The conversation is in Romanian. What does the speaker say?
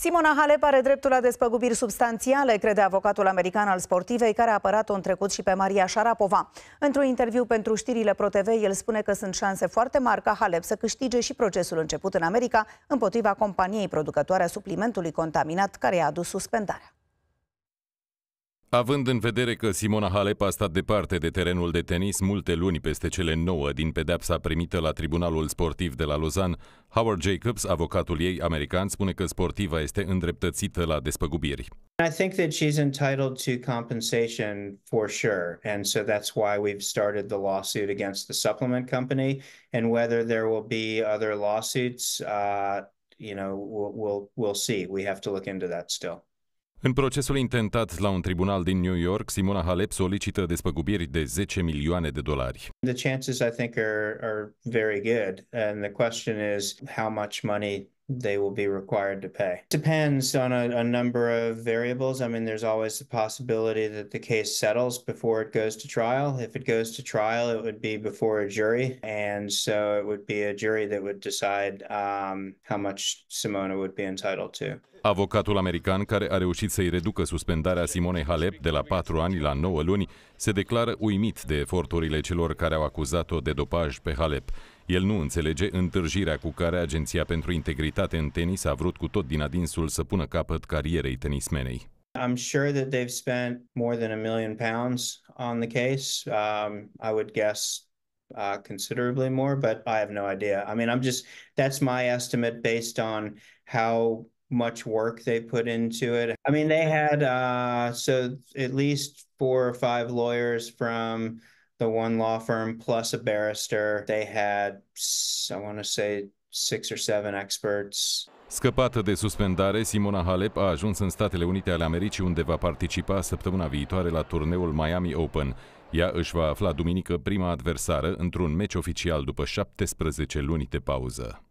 Simona Halep are dreptul la despăgubiri substanțiale, crede avocatul american al sportivei, care a apărat-o în trecut și pe Maria Șarapova. Într-un interviu pentru știrile ProTV, el spune că sunt șanse foarte mari ca Halep să câștige și procesul început în America împotriva companiei producătoare a suplimentului contaminat, care i-a adus suspendarea. Având în vedere că Simona Halep a stat departe de terenul de tenis multe luni peste cele nouă din pedepsa primită la Tribunalul Sportiv de la Lausanne, Howard Jacobs, avocatul ei american, spune că sportiva este îndreptățită la despăgubiri. I think that she's entitled to compensation for sure. And so that's why we've started the lawsuit against the supplement company. And whether there will be other lawsuits, uh, you know, we'll, we'll, we'll see. We have to look into that still. În procesul intentat la un tribunal din New York, Simona Halep solicită despăgubiri de 10 milioane de dolari. The chances I think are are very good and the question is how much money they will be required to pay. Depends on a, a, number of variables. I mean, there's always the possibility that the case settles before it goes to trial. If it goes to trial, it would be before a jury. And so it would be a jury that would decide um, how much Simona would be entitled to. Avocatul american care a reușit să-i reducă suspendarea Simonei Halep de la 4 ani la 9 luni se declară uimit de eforturile celor care au acuzat-o de dopaj pe Halep. El nu înțelege întârjirea cu care Agenția pentru Integritate în Tenis a vrut cu tot din adinsul să pună capăt carierei tenismenei. I'm sure that they've spent more than a million pounds on the case. Um, I would guess uh, considerably more, but I have no idea. I mean, I'm just, that's my estimate based on how much work they put into it. I mean, they had, uh, so at least four or five lawyers from the one law firm plus a barrister. They had, I want to say, six or seven experts. Scăpată de suspendare, Simona Halep a ajuns în Statele Unite ale Americii, unde va participa săptămâna viitoare la turneul Miami Open. Ea își va afla duminică prima adversară într-un meci oficial după 17 luni de pauză.